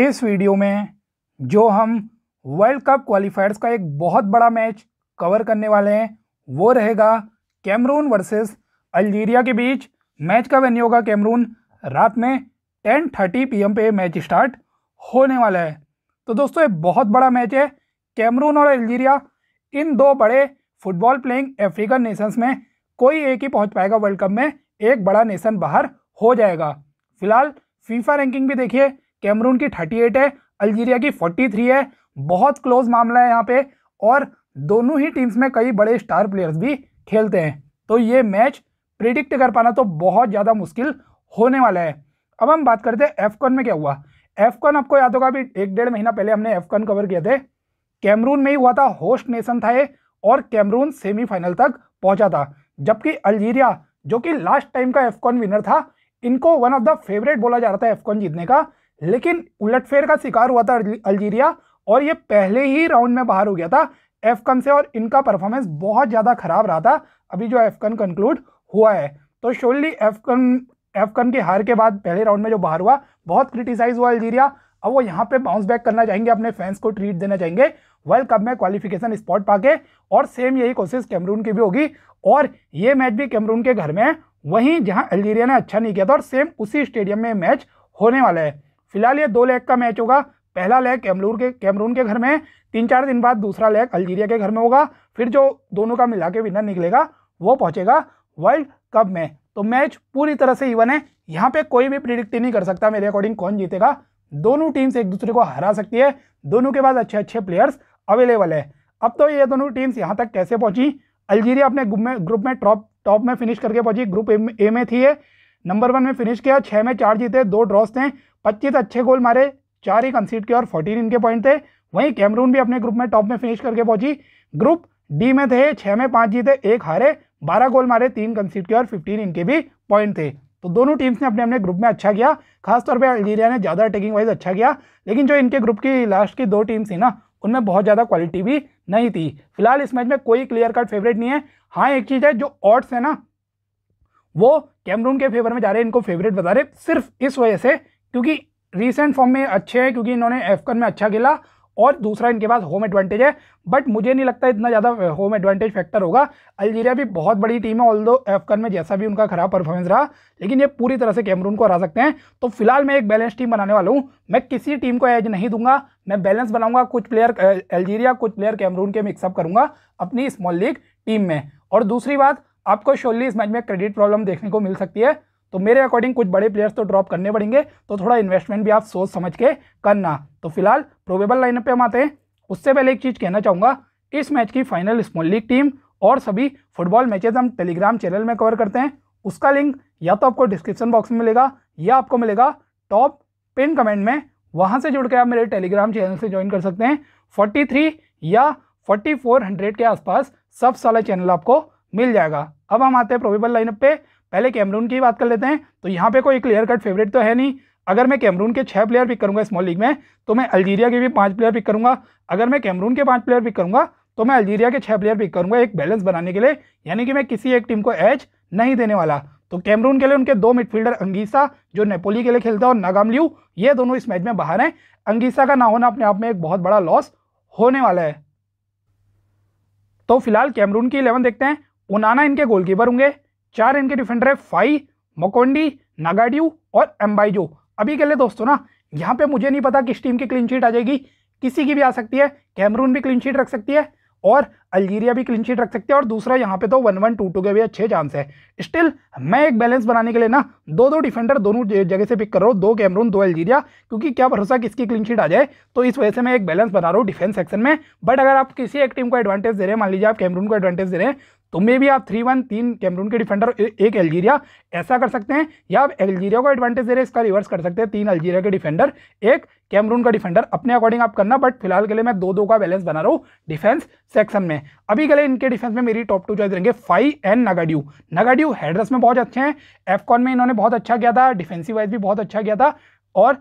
इस वीडियो में जो हम वर्ल्ड कप क्वालिफायर्स का एक बहुत बड़ा मैच कवर करने वाले हैं वो रहेगा कैमरून वर्सेस अल्जीरिया के बीच मैच का वेन्यू होगा कैमरून रात में टेन थर्टी पी पे मैच स्टार्ट होने वाला है तो दोस्तों ये बहुत बड़ा मैच है कैमरून और अल्जीरिया इन दो बड़े फुटबॉल प्लेइंग अफ्रीकन नेशंस में कोई एक ही पहुंच पाएगा वर्ल्ड कप में एक बड़ा नेशन बाहर हो जाएगा फिलहाल फीफा रैंकिंग भी देखिए कैमरून की 38 है अल्जीरिया की 43 है बहुत क्लोज मामला है यहाँ पे और दोनों ही टीम्स में कई बड़े स्टार प्लेयर्स भी खेलते हैं तो ये मैच प्रिडिक्ट कर पाना तो बहुत ज़्यादा मुश्किल होने वाला है अब हम बात करते हैं एफकॉन में क्या हुआ एफकॉन आपको याद होगा अभी एक डेढ़ महीना पहले हमने एफकॉन कवर किए थे कैमरून में ही हुआ था होस्ट नेशन था ये और कैमरून सेमीफाइनल तक पहुंचा था जबकि अल्जीरिया जो कि लास्ट टाइम का एफकॉन विनर था इनको वन ऑफ द फेवरेट बोला जा रहा था एफकॉन जीतने का लेकिन उलटफेर का शिकार हुआ था अल्जीरिया और ये पहले ही राउंड में बाहर हो गया था एफकन से और इनका परफॉर्मेंस बहुत ज़्यादा खराब रहा था अभी जो एफकन कंक्लूड हुआ है तो श्योरली एफकन एफकन के हार के बाद पहले राउंड में जो बाहर हुआ बहुत क्रिटिसाइज हुआ अल्जीरिया अब वो यहाँ पे बाउंस बैक करना चाहेंगे अपने फैंस को ट्रीट देना चाहेंगे वर्ल्ड कप में क्वालिफिकेशन स्पॉट पाके और सेम यही कोशिश कैमरून की भी होगी और ये मैच भी कैमरून के घर में है वहीं जहाँ अल्जीरिया ने अच्छा नहीं किया था और सेम उसी स्टेडियम में मैच होने वाला है फिलहाल ये दो लेग का मैच होगा पहला लेग कैमलूर के कैमरून के घर में तीन चार दिन बाद दूसरा लेग अल्जीरिया के घर में होगा फिर जो दोनों का मिला के विनर निकलेगा वो पहुंचेगा वर्ल्ड कप में तो मैच पूरी तरह से इवन है यहाँ पे कोई भी प्रिडिक्ट नहीं कर सकता मेरे अकॉर्डिंग कौन जीतेगा दोनों टीम्स एक दूसरे को हरा सकती है दोनों के पास अच्छे अच्छे प्लेयर्स अवेलेबल है अब तो ये दोनों टीम्स यहाँ तक कैसे पहुँची अल्जीरिया अपने ग्रुप में ग्रुप में टॉप टॉप में फिनिश करके पहुंची ग्रुप ए में थी है नंबर वन में फिनिश किया छः में चार जीते दो ड्रॉस थे पच्चीस अच्छे गोल मारे चार ही कंसीड किया और फोर्टीन इनके पॉइंट थे वहीं कैमरून भी अपने ग्रुप में टॉप में फिनिश करके पहुंची ग्रुप डी में थे छः में पाँच जीते एक हारे बारह गोल मारे तीन कंसीड किया और फिफ्टीन इनके भी पॉइंट थे तो दोनों टीम्स ने अपने अपने ग्रुप में अच्छा किया खासतौर पर अल्जीरिया ने ज़्यादा अटैकिंग वाइज अच्छा किया लेकिन जो इनके ग्रुप की लास्ट की दो टीम्स थी ना उनमें बहुत ज़्यादा क्वालिटी भी नहीं थी फिलहाल इस मैच में कोई क्लियर कट फेवरेट नहीं है हाँ एक चीज़ है जो ऑट्स है ना वो कैमरून के फेवर में जा रहे हैं इनको फेवरेट बता रहे सिर्फ इस वजह से क्योंकि रिसेंट फॉर्म में अच्छे हैं क्योंकि इन्होंने एफकन में अच्छा खेला और दूसरा इनके पास होम एडवांटेज है बट मुझे नहीं लगता इतना ज़्यादा होम एडवांटेज फैक्टर होगा अल्जीरिया भी बहुत बड़ी टीम है ऑल दो एफकन में जैसा भी उनका खराब परफॉर्मेंस रहा लेकिन ये पूरी तरह से कैमरून को हरा सकते हैं तो फिलहाल मैं एक बैलेंस टीम बनाने वाला हूँ मैं किसी टीम को एज नहीं दूंगा मैं बैलेंस बनाऊंगा कुछ प्लेयर अल्जीरिया कुछ प्लेयर कैमरून के मिक्सअप करूँगा अपनी स्मॉल लीग टीम में और दूसरी बात आपको श्योरली इस मैच में क्रेडिट प्रॉब्लम देखने को मिल सकती है तो मेरे अकॉर्डिंग कुछ बड़े प्लेयर्स तो ड्रॉप करने पड़ेंगे तो थोड़ा इन्वेस्टमेंट भी आप सोच समझ के करना तो फिलहाल प्रोबेबल लाइनअप पे हम आते हैं उससे पहले एक चीज़ कहना चाहूँगा इस मैच की फाइनल स्मॉल लीग टीम और सभी फुटबॉल मैचेस हम टेलीग्राम चैनल में कवर करते हैं उसका लिंक या तो आपको डिस्क्रिप्शन बॉक्स में मिलेगा या आपको मिलेगा टॉप पिन कमेंट में वहाँ से जुड़ के आप मेरे टेलीग्राम चैनल से ज्वाइन कर सकते हैं फोर्टी या फोर्टी के आसपास सब सारा चैनल आपको मिल जाएगा अब हम आते हैं प्रोबेबल लाइनअप पे पहले कैमरून की बात कर लेते हैं तो यहाँ पे कोई क्लियर कट फेवरेट तो है नहीं अगर मैं कैमरून के छः प्लेयर पिक करूंगा स्मॉल लीग में तो मैं अल्जीरिया के भी पाँच प्लेयर पिक करूंगा अगर मैं कैमरून के पाँच प्लेयर पिक करूंगा तो मैं अल्जीरिया के छः प्लेयर पिक करूंगा एक बैलेंस बनाने के लिए यानी कि मैं किसी एक टीम को एच नहीं देने वाला तो कैमरून के लिए उनके दो मिडफील्डर अंगीसा जो नेपोली के लिए खेलता है और ल्यू ये दोनों इस मैच में बाहर हैं अंगीसा का ना होना अपने आप में एक बहुत बड़ा लॉस होने वाला है तो फिलहाल कैमरून की इलेवन देखते हैं उनाना इनके गोलकीपर होंगे चार इनके डिफेंडर है फाई मकोंडी नागाड्यू और एम्बाइजो अभी के लिए दोस्तों ना यहाँ पे मुझे नहीं पता किस टीम की क्लीन शीट आ जाएगी किसी की भी आ सकती है कैमरून भी क्लीन शीट रख सकती है और अल्जीरिया भी क्लीन शीट रख सकते हैं और दूसरा यहाँ पे तो वन वन टू टू के भी अच्छे चांस है स्टिल मैं एक बैलेंस बनाने के लिए ना दो दो डिफेंडर दोनों जगह से पिक कर रहा हूँ दो कैमरून दो अल्जीरिया क्योंकि क्या भरोसा किसकी क्लीन शीट आ जाए तो इस वजह से मैं एक बैलेंस बना रहा हूँ डिफेंस सेक्शन में बट अगर आप किसी एक टीम को एडवांटेज दे रहे हैं मान लीजिए आप कैमरून को एडवांटेज दे रहे हैं तो मे भी आप थ्री वन तीन कैमरून के डिफेंडर एक अल्जीरिया ऐसा कर सकते हैं या आप अल्जीरिया को एडवांटेज दे रहे हैं इसका रिवर्स कर सकते हैं तीन अल्जीरिया के डिफेंडर एक कैमरून का डिफेंडर अपने अकॉर्डिंग आप करना बट फिलहाल के लिए मैं दो दो का बैलेंस बना रहा हूँ डिफेंस सेक्शन में हैं अभी गले इनके डिफेंस में मेरी टॉप टू चॉइस रहेंगे Fai and Ngadeu Ngadeu headers में बहुत अच्छे हैं एफकॉन में इन्होंने बहुत अच्छा किया था डिफेंसिव वाइज भी बहुत अच्छा किया था और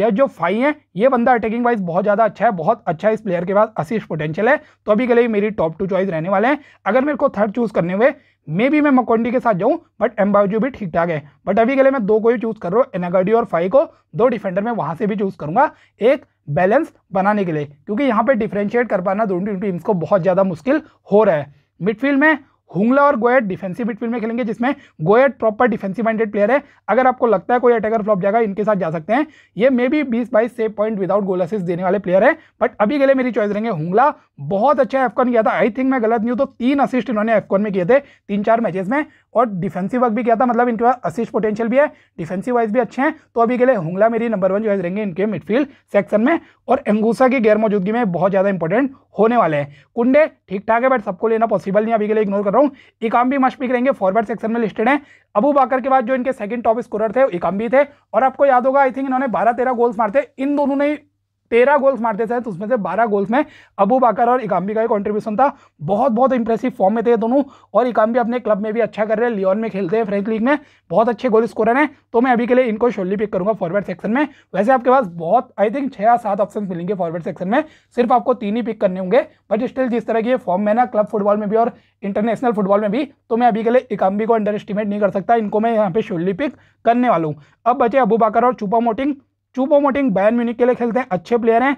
यह जो फाई है ये बंदा अटैकिंग वाइज बहुत ज़्यादा अच्छा है बहुत अच्छा इस प्लेयर के पास असिस्ट पोटेंशियल है तो अभी गले मेरी टॉप टू चॉइस रहने वाले हैं अगर मेरे को थर्ड चूज़ करने हुए मे बी मैं मकोंडी के साथ जाऊं बट एम्बाजू भी ठीक ठाक है बट अभी के लिए मैं दो को ही चूज़ कर रहा हूँ एनागाडी और फाई को दो डिफेंडर में वहाँ से भी चूज़ करूंगा एक बैलेंस बनाने के लिए क्योंकि यहाँ पे डिफ्रेंशिएट कर पाना दोनों टीम्स को बहुत ज़्यादा मुश्किल हो रहा है मिडफील्ड में हुंगला और गोयट डिफेंसिव मिडफील्ड में खेलेंगे जिसमें Gouet proper defensive minded player है अगर आपको लगता है कोई अटैकर फ्लॉप जाएगा इनके साथ जा सकते हैं ये मे बी बीस बाईस से पॉइंट विदाउट गोल असिस्ट देने वाले प्लेयर है बट अभी के लिए मेरी चॉइस रहेंगे हुंगला बहुत अच्छा एफकॉन किया था आई थिंक मैं गलत नहीं हूँ तो तीन असिस्ट इन्होंने एफकॉन में किए थे तीन चार मैचेस में और डिफेंसिव वर्क भी किया था मतलब इनके पास असिस्ट पोटेंशियल भी है डिफेंसिव वाइज भी अच्छे हैं तो अभी के लिए हुंगला मेरी नंबर वन चॉइस रहेंगे इनके मिडफील्ड सेक्शन में और एंगूसा की गैर मौजूदगी में बहुत ज़्यादा इंपॉर्टेंट होने वाले हैं कुंडे ठीक ठाक है बट सबको लेना पॉसिबल नहीं अभी के लिए इग्नोर कर रहा हूँ इकाम भी मस्ट पिक रहेंगे फॉरवर्ड सेक्शन में लिस्टेड है अबू बाकर के बाद जो इनके सेकंड टॉप स्कोर थे इकाम भी थे और आपको याद होगा आई थिंक इन्होंने बारह तेरह गोल्स मारते इन दोनों ने तेरह गोल्स मारते थे तो उसमें से बारह गोल्स में अबू बाकर और इकाम्बी का कॉन्ट्रीब्यूशन था बहुत बहुत इंप्रेसिव फॉर्म में थे दोनों और इकाम्बी अपने क्लब में भी अच्छा कर रहे हैं लियोन में खेलते हैं फ्रेंच लीग में बहुत अच्छे गोल स्कोर हैं तो मैं अभी के लिए इनको शोली पिक करूंगा फॉरवर्ड सेक्शन में वैसे आपके पास बहुत आई थिंक छः या सात ऑप्शन मिलेंगे फॉरवर्ड सेक्शन में सिर्फ आपको तीन ही पिक करने होंगे बट स्टिल जिस तरह की फॉर्म में ना क्लब फुटबॉल में भी और इंटरनेशनल फुटबॉल में भी तो मैं अभी के लिए इकाम्बी को अंडर एस्टिमेट नहीं कर सकता इनको मैं यहाँ पे शोली पिक करने वाला हूँ अब बचे अबू बाकर और चुपा मोटिंग मोटिंग बैन म्यूनिक के लिए खेलते हैं अच्छे प्लेयर हैं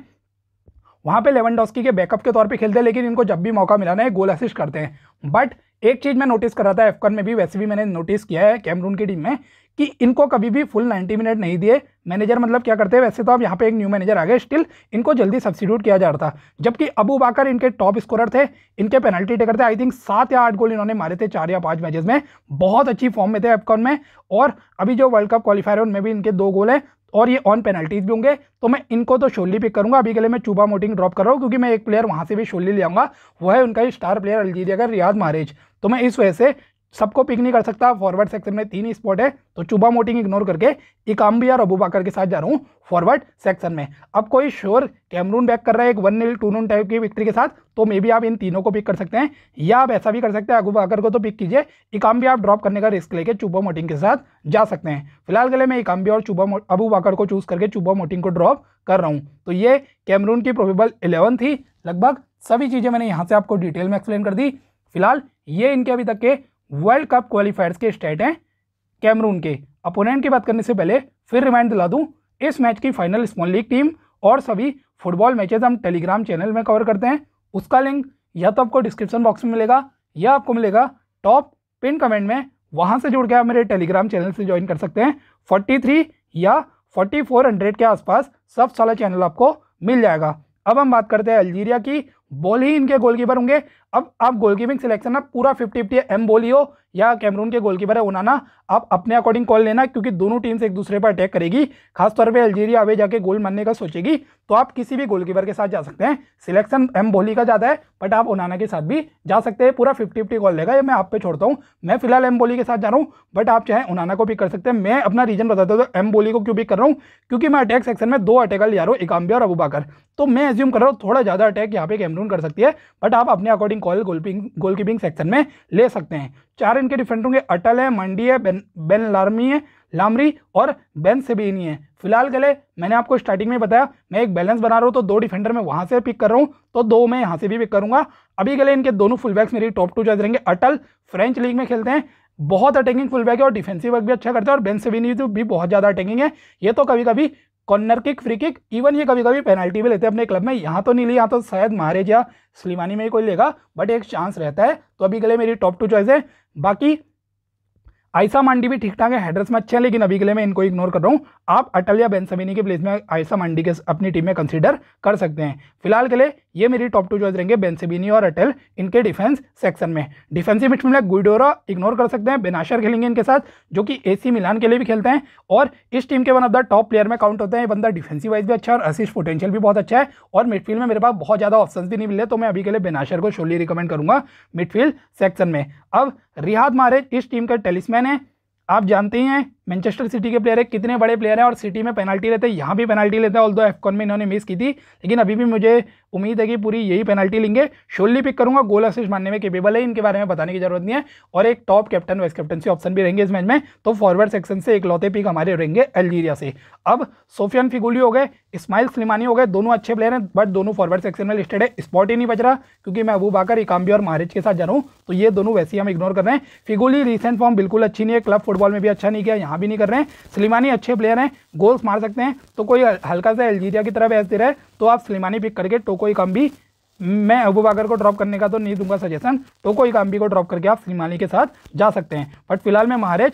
वहाँ पे लेवनडॉस्की के बैकअप के तौर पे खेलते हैं लेकिन इनको जब भी मौका मिला ना गोल असिस्ट करते हैं बट एक चीज़ मैं नोटिस कर रहा था एफकन में भी वैसे भी मैंने नोटिस किया है कैमरून की टीम में कि इनको कभी भी फुल 90 मिनट नहीं दिए मैनेजर मतलब क्या करते हैं वैसे तो अब यहाँ पे एक न्यू मैनेजर आ गए स्टिल इनको जल्दी सब्सिट्यूट किया जा रहा था जबकि अबू बाकर इनके टॉप स्कोरर थे इनके पेनल्टी टेकर थे आई थिंक सात या आठ गोल इन्होंने मारे थे चार या पाँच मैचेस में बहुत अच्छी फॉर्म में थे एफकॉन में और अभी जो वर्ल्ड कप क्वालिफायर है उनमें भी इनके दो गोल हैं और ये ऑन पेनल्टीज भी होंगे तो मैं इनको तो शोली पिक करूंगा अभी के लिए मैं चुबा मोटिंग ड्रॉप कर रहा हूँ क्योंकि मैं एक प्लेयर वहाँ से भी शोली ले आऊँगा वो है उनका ही स्टार प्लेयर अल्जीरिया का रियाज मारेज तो मैं इस वजह से सबको पिक नहीं कर सकता फॉरवर्ड सेक्शन में तीन स्पॉट है तो चुबा मोटिंग इग्नोर करके इकाम्बिया और अबूबाकर के साथ जा रहा हूँ फॉरवर्ड सेक्शन में अब कोई श्योर कैमरून बैक कर रहा है एक one nil two nil type की विक्ट्री के साथ तो मे बी आप इन तीनों को पिक कर सकते हैं या आप ऐसा भी कर सकते हैं अबूबाकर को तो पिक कीजिए इकाम्बिया आप ड्रॉप करने का रिस्क लेके चुबा मोटिंग के साथ जा सकते हैं फिलहाल के लिए मैं इकाम्बिया और चुबा अबूबाकर को चूज़ करके चुबा मोटिंग को ड्रॉप कर रहा हूँ तो ये कैमरून की प्रोबेबल इलेवन थी लगभग सभी चीज़ें मैंने यहाँ से आपको डिटेल में एक्सप्लेन कर दी फिलहाल ये इनके अभी तक के वर्ल्ड कप क्वालिफायर्स के स्टेट हैं कैमरून के अपोनेंट की बात करने से पहले फिर रिमाइंड दिला दूं इस मैच की फाइनल स्मॉल लीग टीम और सभी फुटबॉल मैचेस हम टेलीग्राम चैनल में कवर करते हैं उसका लिंक या तो आपको डिस्क्रिप्शन बॉक्स में मिलेगा या आपको मिलेगा टॉप पिन कमेंट में वहाँ से जुड़ के आप मेरे टेलीग्राम चैनल से ज्वाइन कर सकते हैं फोर्टी या फोर्टी के आसपास सब सारा चैनल आपको मिल जाएगा अब हम बात करते हैं अल्जीरिया की बोल ही इनके गोलकीपर होंगे अब आप गोलकीपिंग सिलेक्शन ना पूरा फिफ्टी फिफ्टी एम बोली हो या कैमरून के गोलकीपर है उनाना आप अपने अकॉर्डिंग कॉल लेना क्योंकि दोनों टीम्स एक दूसरे पर अटैक करेगी खासतौर पे अल्जीरिया अवे जाके गोल मारने का सोचेगी तो आप किसी भी गोलकीपर के साथ जा सकते हैं सिलेक्शन एम बोली का ज्यादा है बट आप उनाना के साथ भी जा सकते हैं पूरा फिफ्टी फिफ्टी कॉल लेगा ये मैं आप पे छोड़ता हूँ मैं फिलहाल एम बोली के साथ जा रहा हूँ बट आप चाहे उनाना को भी कर सकते हैं मैं अपना रीजन बताता हूँ तो एम बोली को क्यों भी कर रहा हूँ क्योंकि मैं अटैक सेक्शन में दो अटैक ले जा रहा हूँ इकाम्बे और अबूबाकर तो मैं एज्यूम कर रहा हूँ थोड़ा ज़्यादा अटैक यहाँ पे कैमरून डिफेंड कर सकती है बट आप अपने according call goalkeeping goal keeping section में ले सकते हैं चार इनके डिफेंड होंगे अटल है मंडी है बेन बेन लार्मी है लामरी और बेन सेबेनी है फिलहाल के लिए मैंने आपको स्टार्टिंग में बताया मैं एक बैलेंस बना रहा हूँ तो दो डिफेंडर में वहाँ से पिक कर रहा हूँ तो दो मैं यहाँ से भी पिक करूँगा अभी के लिए इनके दोनों फुलबैक्स मेरी टॉप टू चॉइस रहेंगे अटल फ्रेंच लीग में खेलते हैं बहुत अटैकिंग फुलबैक है और डिफेंसिव वर्क भी अच्छा करता है और बेन सेविनी तो भी बहुत ज़्यादा अटैकिंग है ये तो कभी कभी corner kick free kick even ये कभी कभी पेनल्टी भी लेते हैं अपने क्लब में यहाँ तो नहीं लिया तो शायद महारेज या सलीमानी में ही कोई लेगा बट एक चांस रहता है तो अभी के लिए मेरी टॉप टू चॉइस है बाकी आयसा मांडी भी ठीक ठाक है हेडर्स में अच्छे हैं लेकिन अभी के लिए मैं इनको इग्नोर कर रहा हूँ आप अटल या बेनसमिनी के प्लेस में आयसा मांडी के अपनी टीम में कंसीडर कर सकते हैं फिलहाल के लिए ये मेरी टॉप टू चॉइस रहेंगे बेंसेबिनी और अटल इनके डिफेंस सेक्शन में डिफेंसिव में गुडोरा इग्नोर कर सकते हैं बेनाशर खेलेंगे इनके साथ जो कि एसी मिलान के लिए भी खेलते हैं और इस टीम के one of the top player में काउंट होते हैं बंदा डिफेंसिव वाइज भी अच्छा और असिस्ट पोटेंशियल भी बहुत अच्छा है और मिडफील्ड में मेरे पास बहुत ज़्यादा ऑप्शन भी नहीं मिले तो मैं अभी के लिए बेनाशर को शोली रिकमेंड करूंगा मिडफील्ड सेक्शन में अब रियाद मारेज इस टीम का टेलिसमैन है आप जानते ही हैं मैनचेस्टर सिटी के प्लेयर है कितने बड़े प्लेयर हैं और सिटी में पेनल्टी लेते हैं यहाँ भी पेनल्टी लेते हैं ऑल दो एफकॉन में इन्होंने मिस की थी लेकिन अभी भी मुझे उम्मीद है कि पूरी यही पेनल्टी लेंगे शोली पिक करूंगा गोल असिस्ट मारने में केपेबल है इनके बारे में बताने की जरूरत नहीं है और एक top captain vice captaincy option भी रहेंगे इस मैच में तो फॉरवर्ड सेक्शन से एक लौते पिक हमारे रहेंगे अल्जीरिया से अब सोफियन फिगुली हो गए इस्माइल सलीमानी हो गए दोनों अच्छे प्लेयर हैं बट दोनों फॉरवर्ड सेक्शन में लिस्टेड है स्पॉट ही नहीं बच रहा क्योंकि मैं अबू बाकर इकाम्बी और महारिज के साथ जा रहा हूँ तो ये दोनों वैसे ही हम इग्नोर कर रहे हैं फिगुली रिसेंट फॉर्म बिल्कुल अच्छी नहीं है क्लब फुटबॉल में भी अच्छा नहीं किया यहाँ भी नहीं कर रहे हैं सलीमानी अच्छे प्लेयर हैं गोल्स मार सकते हैं तो कोई हल्का सा अल्जीरिया की तरफ ऐसे रहे तो आप सलीमानी पिक करके टोको इकाम भी मैं अबू बाकर को ड्रॉप करने का तो नहीं दूंगा सजेशन टोको इकाम्बी को ड्रॉप करके आप सलीमानी के साथ जा सकते हैं बट फिलहाल मैं महाराज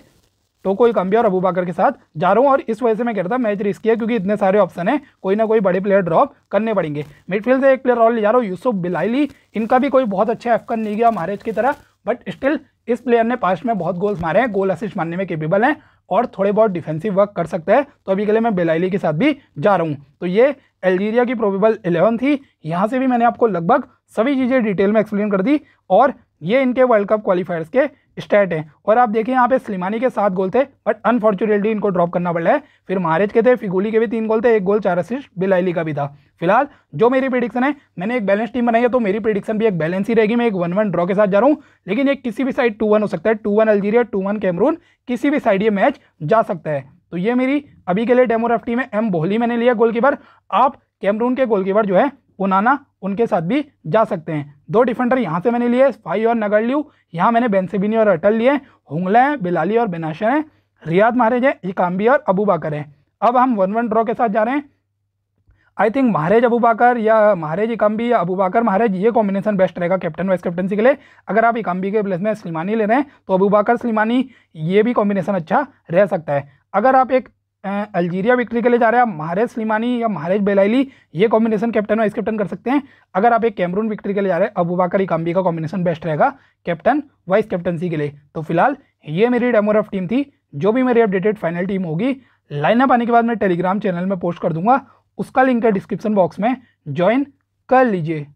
टोकोई काम्बी और अबू बाकर के साथ जा रहा हूँ और इस वजह से मैं कह रहा था मैच रिस्की है क्योंकि इतने सारे ऑप्शन हैं कोई ना कोई बड़े प्लेयर ड्रॉप करने पड़ेंगे मिडफील्ड से एक प्लेयर और ले जा रहा हूँ यूसुफ बिलाईली इनका भी कोई बहुत अच्छा एफकन नहीं गया महाराज की तरह बट स्टिल इस प्लेयर ने पास्ट में बहुत गोल्स मारे हैं गोल असिस्ट मारने में केपेबल हैं और थोड़े बहुत डिफेंसिव वर्क कर सकता है तो अभी के लिए मैं बेलाइली के साथ भी जा रहा हूँ तो ये अल्जीरिया की प्रोबेबल एलेवन थी यहाँ से भी मैंने आपको लगभग सभी चीज़ें डिटेल में एक्सप्लेन कर दी और ये इनके वर्ल्ड कप क्वालिफायर्स के स्टेट हैं और आप देखें यहाँ पे स्लिमानी के सात गोल थे बट अनफॉर्चुनेटली इनको ड्रॉप करना पड़ा है फिर महारेज के थे फिगोली के भी तीन गोल थे एक गोल चार असिस्ट बिलाईली का भी था फिलहाल जो मेरी प्रिडिक्शन है मैंने एक बैलेंस टीम बनाई है तो मेरी प्रिडिक्शन भी एक बैलेंस ही रहेगी मैं एक वन वन ड्रॉ के साथ जा रहा हूँ लेकिन एक किसी भी साइड टू वन हो सकता है two one Algeria two one Cameroon किसी भी साइड ये मैच जा सकता है तो ये मेरी अभी के लिए डेमोराफ टीम है एम बोहली मैंने लिया गोलकीपर आप कैमरून के गोलकीपर जो है उनाना उनके साथ भी जा सकते हैं दो डिफेंडर यहाँ से मैंने लिए स्पाई और नगर लियू यहाँ मैंने बेंसिबिनी और अटल लिए होंगला है बिलाली और बिनाशर हैं रियाद महारेज है इकाम्बी और अबू बाकर हैं अब हम वन वन ड्रॉ के साथ जा रहे हैं I think Mahrez Aboubakar या महारेज इकाम्बी या अबू बाकर ये कॉम्बिनेशन बेस्ट रहेगा कैप्टन वाइस कैप्टनसी के लिए अगर आप इकाम्बी के प्लेस में स्लिमानी ले रहे हैं तो अबू बाकर ये भी कॉम्बिनेशन अच्छा रह सकता है अगर आप एक अल्जीरिया विक्ट्री के लिए जा रहे हैं आप महारेज या महारेज बेलाइली ये कॉम्बिनेशन कैप्टन वाइस कैप्टन कर सकते हैं अगर आप एक कैमरून विक्ट्री के लिए जा रहे हैं अबू बाकर इकाम्बी का कॉम्बिनेशन बेस्ट रहेगा कैप्टन वाइस कैप्टनसी के लिए तो फिलहाल ये मेरी डेमोरफ टीम थी जो भी मेरी अपडेटेड फाइनल टीम होगी लाइनअप आने के बाद मैं टेलीग्राम चैनल में पोस्ट कर दूंगा उसका लिंक है डिस्क्रिप्शन बॉक्स में ज्वाइन कर लीजिए